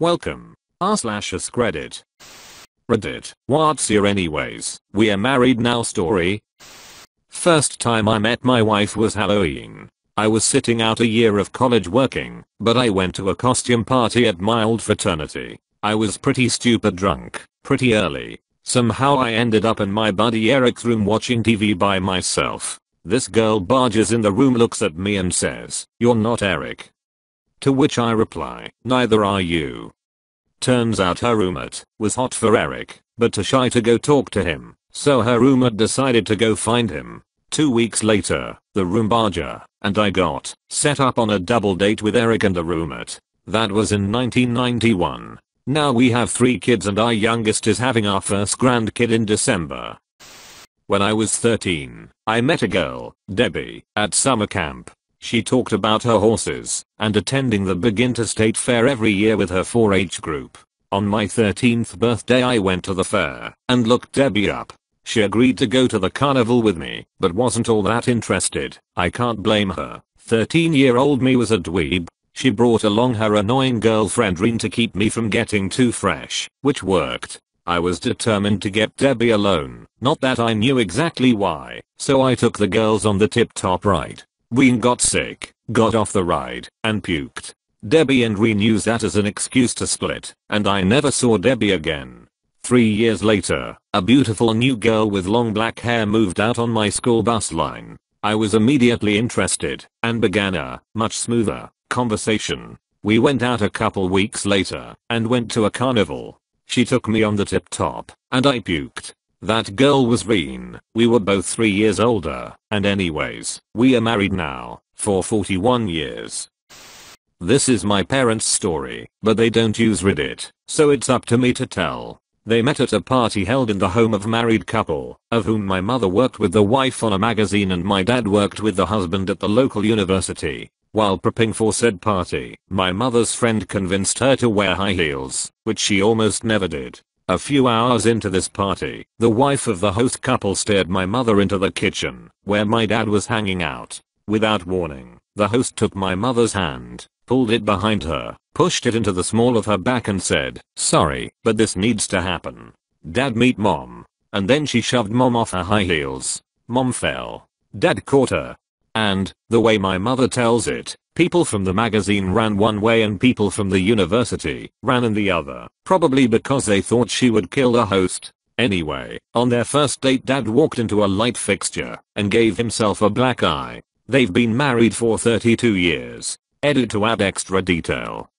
Welcome. R slash us credit. Reddit. What's your anyways? We're married now story. First time I met my wife was Halloween. I was sitting out a year of college working, but I went to a costume party at my old fraternity. I was pretty stupid drunk, pretty early. Somehow I ended up in my buddy Eric's room watching TV by myself. This girl barges in the room looks at me and says, you're not Eric. To which I reply, neither are you. Turns out her roommate was hot for Eric, but too shy to go talk to him, so her roommate decided to go find him. Two weeks later, the room barger and I got set up on a double date with Eric and the roommate. That was in 1991. Now we have three kids and our youngest is having our first grandkid in December. When I was 13, I met a girl, Debbie, at summer camp. She talked about her horses and attending the big interstate fair every year with her 4-H group. On my 13th birthday I went to the fair and looked Debbie up. She agreed to go to the carnival with me, but wasn't all that interested. I can't blame her. 13 year old me was a dweeb. She brought along her annoying girlfriend Reen to keep me from getting too fresh, which worked. I was determined to get Debbie alone, not that I knew exactly why, so I took the girls on the tip top ride. Ween got sick, got off the ride, and puked. Debbie and Ween used that as an excuse to split, and I never saw Debbie again. Three years later, a beautiful new girl with long black hair moved out on my school bus line. I was immediately interested, and began a much smoother conversation. We went out a couple weeks later, and went to a carnival. She took me on the tip top, and I puked. That girl was Reen. We were both 3 years older, and anyways, we are married now, for 41 years. This is my parents' story, but they don't use Reddit, so it's up to me to tell. They met at a party held in the home of married couple, of whom my mother worked with the wife on a magazine and my dad worked with the husband at the local university. While prepping for said party, my mother's friend convinced her to wear high heels, which she almost never did. A few hours into this party, the wife of the host couple steered my mother into the kitchen, where my dad was hanging out. Without warning, the host took my mother's hand, pulled it behind her, pushed it into the small of her back and said, sorry, but this needs to happen. Dad meet mom. And then she shoved mom off her high heels. Mom fell. Dad caught her. And, the way my mother tells it, People from the magazine ran one way and people from the university ran in the other, probably because they thought she would kill the host. Anyway, on their first date dad walked into a light fixture and gave himself a black eye. They've been married for 32 years. Edit to add extra detail.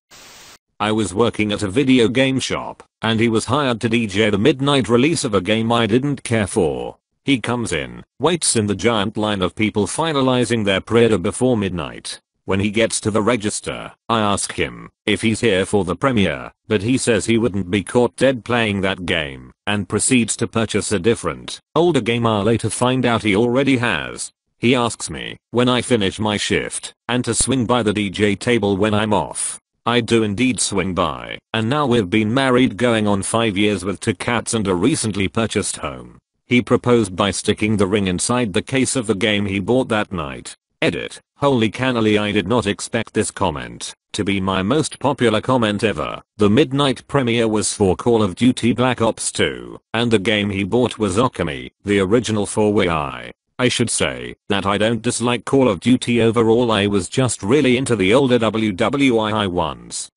I was working at a video game shop, and he was hired to DJ the midnight release of a game I didn't care for. He comes in, waits in the giant line of people finalizing their prayer before midnight, when he gets to the register, I ask him if he's here for the premiere, but he says he wouldn't be caught dead playing that game and proceeds to purchase a different, older game I later find out he already has. He asks me when I finish my shift and to swing by the DJ table when I'm off. I do indeed swing by, and now we've been married going on 5 years with two cats and a recently purchased home. He proposed by sticking the ring inside the case of the game he bought that night, Edit. Holy cannoli I did not expect this comment to be my most popular comment ever. The midnight premiere was for Call of Duty Black Ops 2, and the game he bought was Okami, the original 4wi. I. I should say that I don't dislike Call of Duty overall I was just really into the older WWII ones.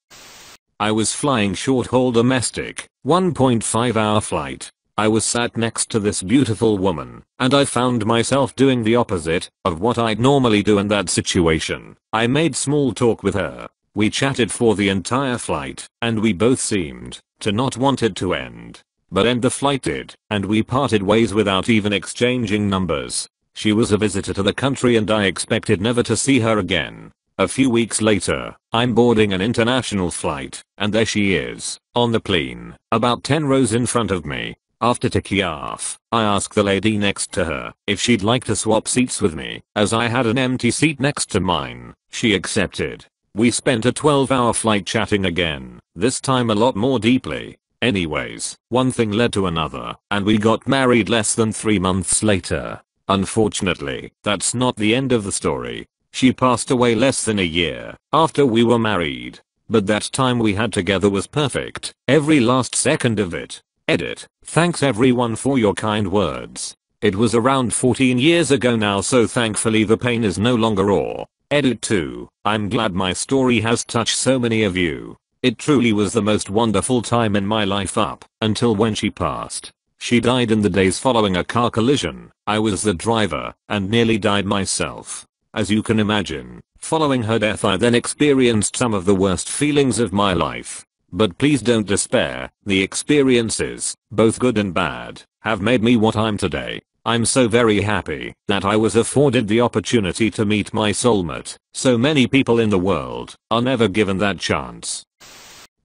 I was flying short haul domestic, 1.5 hour flight, I was sat next to this beautiful woman, and I found myself doing the opposite of what I'd normally do in that situation. I made small talk with her. We chatted for the entire flight, and we both seemed to not want it to end. But end the flight did, and we parted ways without even exchanging numbers. She was a visitor to the country and I expected never to see her again. A few weeks later, I'm boarding an international flight, and there she is, on the plane, about 10 rows in front of me. After taking off, I asked the lady next to her if she'd like to swap seats with me, as I had an empty seat next to mine. She accepted. We spent a 12 hour flight chatting again, this time a lot more deeply. Anyways, one thing led to another, and we got married less than 3 months later. Unfortunately, that's not the end of the story. She passed away less than a year after we were married. But that time we had together was perfect, every last second of it. Edit. Thanks everyone for your kind words. It was around 14 years ago now so thankfully the pain is no longer or. Edit 2. I'm glad my story has touched so many of you. It truly was the most wonderful time in my life up until when she passed. She died in the days following a car collision. I was the driver and nearly died myself. As you can imagine, following her death I then experienced some of the worst feelings of my life. But please don't despair, the experiences, both good and bad, have made me what I'm today. I'm so very happy that I was afforded the opportunity to meet my soulmate. So many people in the world are never given that chance.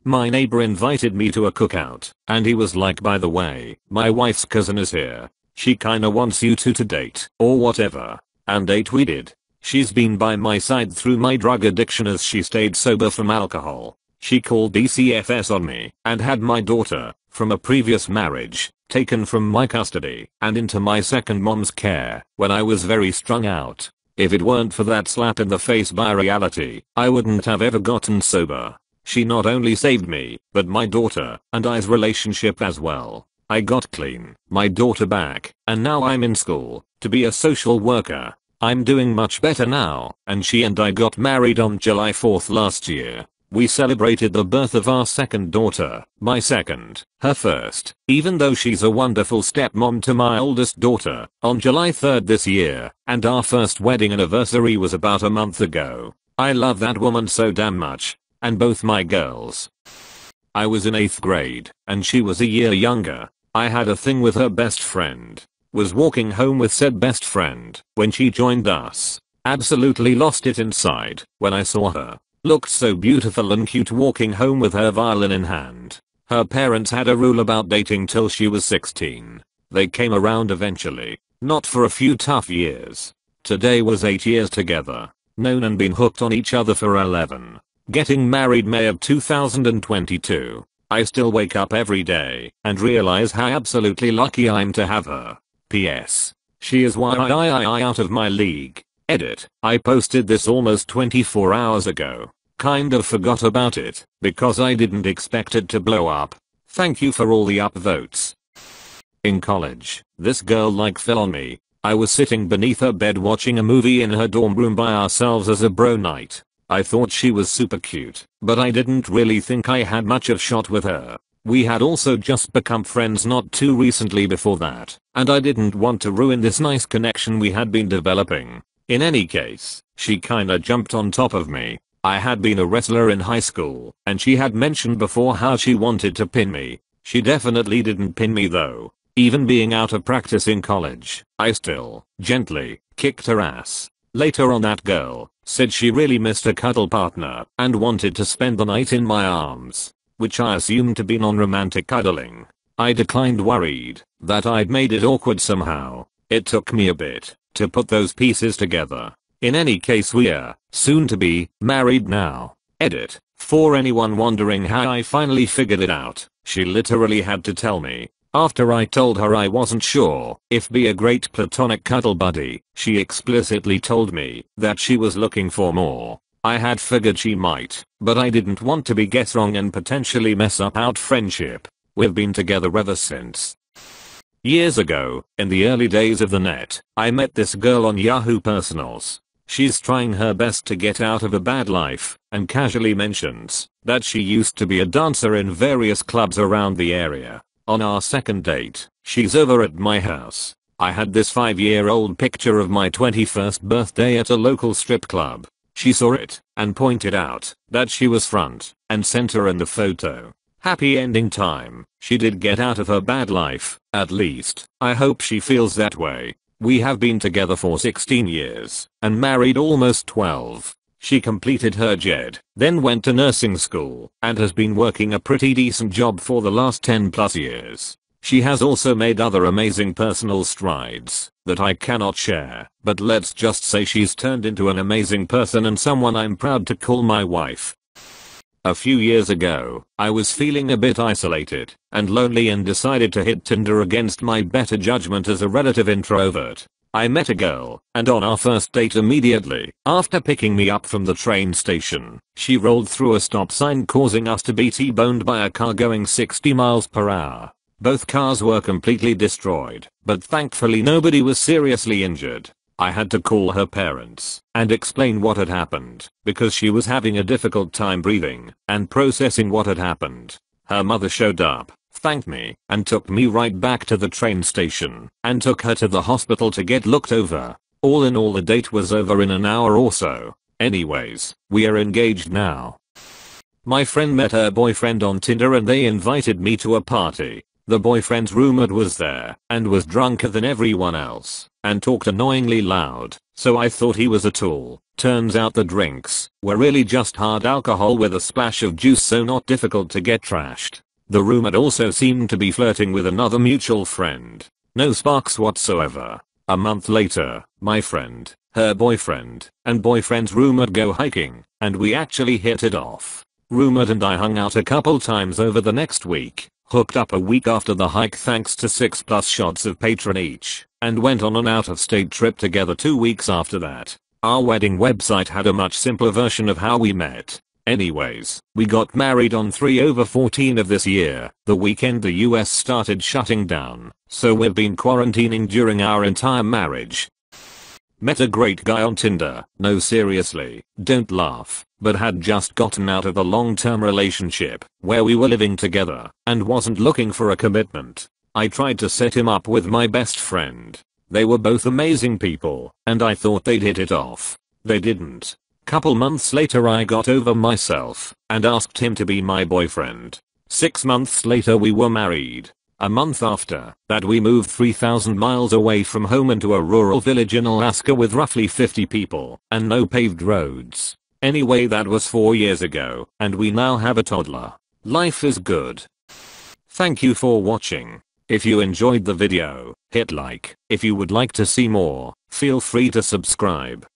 My neighbor invited me to a cookout, and he was like by the way, my wife's cousin is here. She kinda wants you two to date, or whatever. And they tweeted, She's been by my side through my drug addiction as she stayed sober from alcohol. She called DCFS on me and had my daughter, from a previous marriage, taken from my custody and into my second mom's care when I was very strung out. If it weren't for that slap in the face by reality, I wouldn't have ever gotten sober. She not only saved me, but my daughter and I's relationship as well. I got clean, my daughter back, and now I'm in school to be a social worker. I'm doing much better now, and she and I got married on July 4th last year. We celebrated the birth of our second daughter, my second, her first, even though she's a wonderful stepmom to my oldest daughter, on July 3rd this year, and our first wedding anniversary was about a month ago. I love that woman so damn much, and both my girls. I was in 8th grade, and she was a year younger. I had a thing with her best friend. Was walking home with said best friend when she joined us. Absolutely lost it inside when I saw her. Looked so beautiful and cute walking home with her violin in hand. Her parents had a rule about dating till she was 16. They came around eventually, not for a few tough years. Today was 8 years together, known and been hooked on each other for 11. Getting married May of 2022. I still wake up every day and realize how absolutely lucky I'm to have her. P.S. She is why I, out of my league. Edit. I posted this almost 24 hours ago. Kind of forgot about it because I didn't expect it to blow up. Thank you for all the upvotes. In college, this girl like fell on me. I was sitting beneath her bed watching a movie in her dorm room by ourselves as a bro night. I thought she was super cute, but I didn't really think I had much of shot with her. We had also just become friends not too recently before that, and I didn't want to ruin this nice connection we had been developing. In any case, she kinda jumped on top of me. I had been a wrestler in high school, and she had mentioned before how she wanted to pin me. She definitely didn't pin me though. Even being out of practice in college, I still, gently, kicked her ass. Later on that girl, said she really missed a cuddle partner and wanted to spend the night in my arms, which I assumed to be non-romantic cuddling. I declined worried that I'd made it awkward somehow. It took me a bit to put those pieces together. In any case we're, soon to be, married now. Edit. For anyone wondering how I finally figured it out, she literally had to tell me. After I told her I wasn't sure if be a great platonic cuddle buddy, she explicitly told me that she was looking for more. I had figured she might, but I didn't want to be guess wrong and potentially mess up our friendship. We've been together ever since. Years ago, in the early days of the net, I met this girl on Yahoo Personals. She's trying her best to get out of a bad life, and casually mentions that she used to be a dancer in various clubs around the area. On our second date, she's over at my house. I had this 5 year old picture of my 21st birthday at a local strip club. She saw it and pointed out that she was front and center in the photo. Happy ending time. She did get out of her bad life, at least. I hope she feels that way. We have been together for 16 years, and married almost 12. She completed her JED, then went to nursing school, and has been working a pretty decent job for the last 10 plus years. She has also made other amazing personal strides that I cannot share, but let's just say she's turned into an amazing person and someone I'm proud to call my wife. A few years ago, I was feeling a bit isolated and lonely and decided to hit Tinder against my better judgment as a relative introvert. I met a girl, and on our first date immediately, after picking me up from the train station, she rolled through a stop sign causing us to be T-boned by a car going 60 miles per hour. Both cars were completely destroyed, but thankfully nobody was seriously injured. I had to call her parents and explain what had happened because she was having a difficult time breathing and processing what had happened. Her mother showed up, thanked me, and took me right back to the train station and took her to the hospital to get looked over. All in all the date was over in an hour or so. Anyways, we are engaged now. My friend met her boyfriend on Tinder and they invited me to a party. The boyfriend's rumored was there and was drunker than everyone else and talked annoyingly loud, so I thought he was a tool. Turns out the drinks were really just hard alcohol with a splash of juice so not difficult to get trashed. The rumored also seemed to be flirting with another mutual friend. No sparks whatsoever. A month later, my friend, her boyfriend, and boyfriend's rumored go hiking, and we actually hit it off. Rumored and I hung out a couple times over the next week, hooked up a week after the hike thanks to 6 plus shots of Patron each, and went on an out-of-state trip together two weeks after that. Our wedding website had a much simpler version of how we met. Anyways, we got married on 3 over 14 of this year, the weekend the US started shutting down, so we've been quarantining during our entire marriage, Met a great guy on Tinder. No seriously, don't laugh, but had just gotten out of a long-term relationship where we were living together and wasn't looking for a commitment. I tried to set him up with my best friend. They were both amazing people and I thought they'd hit it off. They didn't. Couple months later I got over myself and asked him to be my boyfriend. Six months later we were married a month after that we moved 3,000 miles away from home into a rural village in Alaska with roughly 50 people and no paved roads. Anyway that was 4 years ago and we now have a toddler. Life is good. Thank you for watching. If you enjoyed the video, hit like. If you would like to see more, feel free to subscribe.